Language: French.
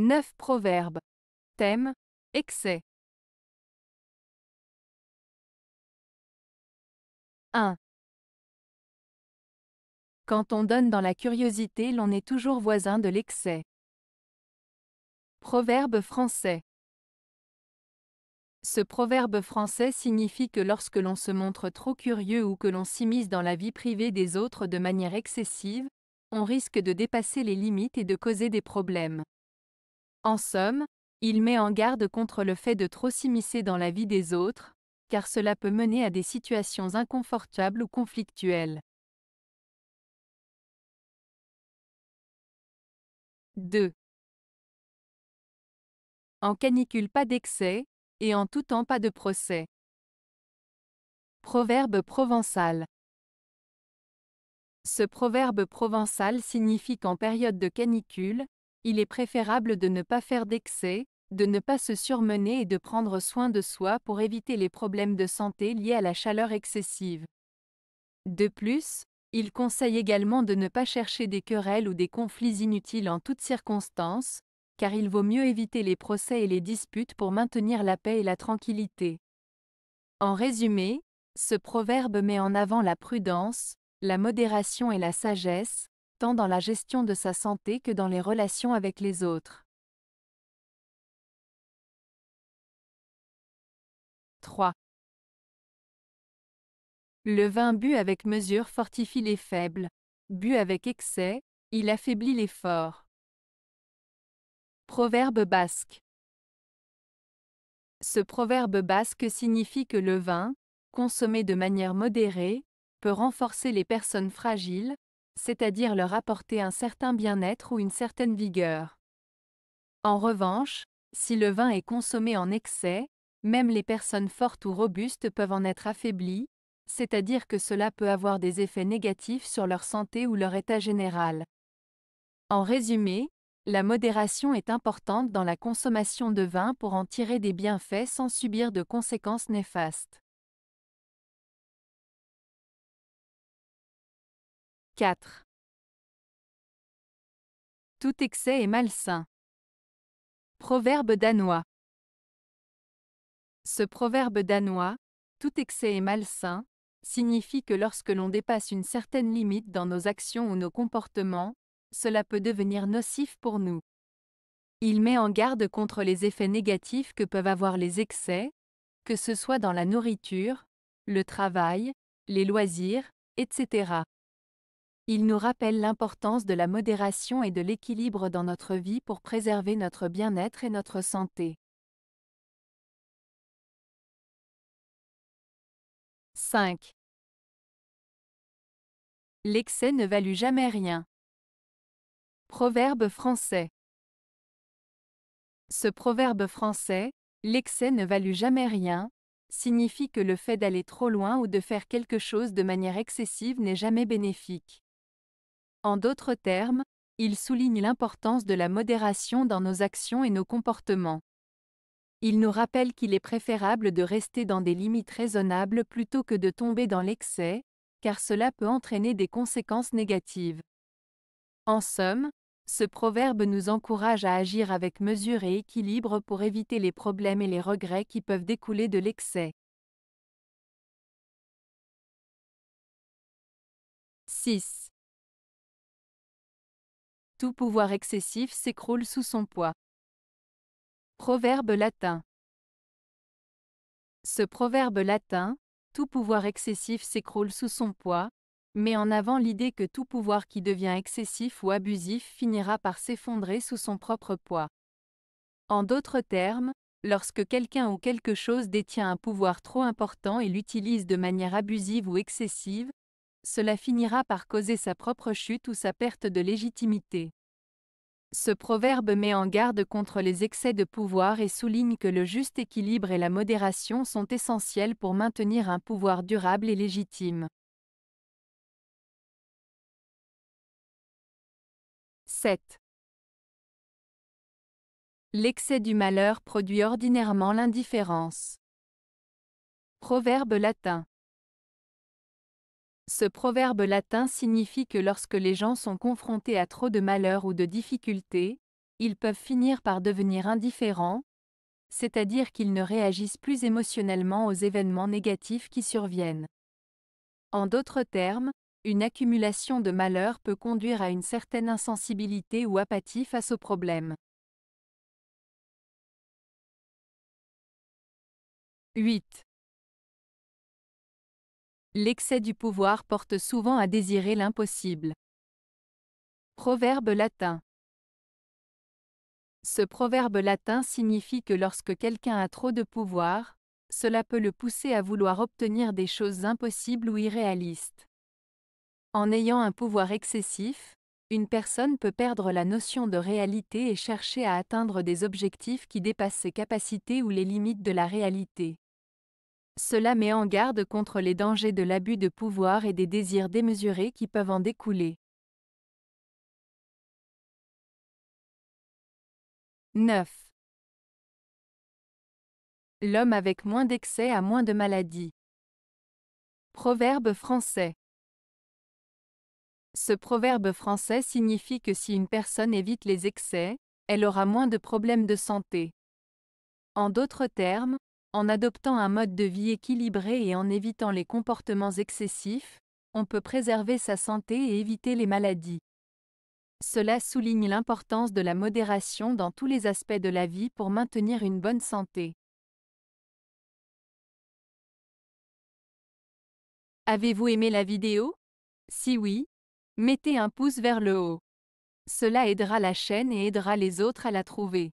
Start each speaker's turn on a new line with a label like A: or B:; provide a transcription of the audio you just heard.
A: 9 proverbes. Thème Excès. 1. Quand on donne dans la curiosité, l'on
B: est toujours voisin de l'excès. Proverbe français. Ce proverbe français signifie que lorsque l'on se montre trop curieux ou que l'on s'immisce dans la vie privée des autres de manière excessive, on risque de dépasser les limites et de causer des problèmes. En somme, il met en garde contre le fait de trop s'immiscer dans la vie des autres, car cela peut mener à des situations inconfortables ou conflictuelles.
A: 2. En canicule
B: pas d'excès, et en tout temps pas de procès. Proverbe provençal. Ce proverbe provençal signifie qu'en période de canicule, il est préférable de ne pas faire d'excès, de ne pas se surmener et de prendre soin de soi pour éviter les problèmes de santé liés à la chaleur excessive. De plus, il conseille également de ne pas chercher des querelles ou des conflits inutiles en toutes circonstances, car il vaut mieux éviter les procès et les disputes pour maintenir la paix et la tranquillité. En résumé, ce proverbe met en avant la prudence, la modération et la sagesse, tant dans la gestion de sa santé que dans les relations avec les autres. 3. Le vin bu avec mesure fortifie les faibles. Bu avec excès, il affaiblit les forts. Proverbe basque. Ce proverbe basque signifie que le vin, consommé de manière modérée, peut renforcer les personnes fragiles, c'est-à-dire leur apporter un certain bien-être ou une certaine vigueur. En revanche, si le vin est consommé en excès, même les personnes fortes ou robustes peuvent en être affaiblies, c'est-à-dire que cela peut avoir des effets négatifs sur leur santé ou leur état général. En résumé, la modération est importante dans la consommation de vin pour en tirer des bienfaits sans subir de conséquences néfastes.
A: 4. Tout excès est malsain. Proverbe danois.
B: Ce proverbe danois, tout excès est malsain, signifie que lorsque l'on dépasse une certaine limite dans nos actions ou nos comportements, cela peut devenir nocif pour nous. Il met en garde contre les effets négatifs que peuvent avoir les excès, que ce soit dans la nourriture, le travail, les loisirs, etc. Il nous rappelle l'importance de la modération et de l'équilibre dans notre vie pour préserver notre bien-être et notre santé. 5.
A: L'excès ne valut jamais rien.
B: Proverbe français. Ce proverbe français, l'excès ne valut jamais rien, signifie que le fait d'aller trop loin ou de faire quelque chose de manière excessive n'est jamais bénéfique. En d'autres termes, il souligne l'importance de la modération dans nos actions et nos comportements. Il nous rappelle qu'il est préférable de rester dans des limites raisonnables plutôt que de tomber dans l'excès, car cela peut entraîner des conséquences négatives. En somme, ce proverbe nous encourage à agir avec mesure et équilibre pour éviter les problèmes et les regrets qui peuvent découler de l'excès.
A: 6.
B: Tout pouvoir excessif s'écroule sous son poids. Proverbe latin. Ce proverbe latin, tout pouvoir excessif s'écroule sous son poids, met en avant l'idée que tout pouvoir qui devient excessif ou abusif finira par s'effondrer sous son propre poids. En d'autres termes, lorsque quelqu'un ou quelque chose détient un pouvoir trop important et l'utilise de manière abusive ou excessive, cela finira par causer sa propre chute ou sa perte de légitimité. Ce proverbe met en garde contre les excès de pouvoir et souligne que le juste équilibre et la modération sont essentiels pour maintenir un pouvoir durable et légitime.
A: 7. L'excès du malheur produit
B: ordinairement l'indifférence. Proverbe latin. Ce proverbe latin signifie que lorsque les gens sont confrontés à trop de malheurs ou de difficultés, ils peuvent finir par devenir indifférents, c'est-à-dire qu'ils ne réagissent plus émotionnellement aux événements négatifs qui surviennent. En d'autres termes, une accumulation de malheurs peut conduire à une certaine insensibilité ou apathie face aux problèmes. 8. L'excès du pouvoir porte souvent à désirer l'impossible. Proverbe latin. Ce proverbe latin signifie que lorsque quelqu'un a trop de pouvoir, cela peut le pousser à vouloir obtenir des choses impossibles ou irréalistes. En ayant un pouvoir excessif, une personne peut perdre la notion de réalité et chercher à atteindre des objectifs qui dépassent ses capacités ou les limites de la réalité. Cela met en garde contre les dangers de l'abus de pouvoir et des désirs démesurés qui peuvent en découler. 9. L'homme avec moins d'excès a moins de maladies. Proverbe français. Ce proverbe français signifie que si une personne évite les excès, elle aura moins de problèmes de santé. En d'autres termes, en adoptant un mode de vie équilibré et en évitant les comportements excessifs, on peut préserver sa santé et éviter les maladies. Cela souligne l'importance de la modération dans tous les aspects de la vie pour maintenir une bonne santé. Avez-vous aimé la vidéo Si oui, mettez un pouce vers le haut. Cela aidera la chaîne et aidera les autres à la trouver.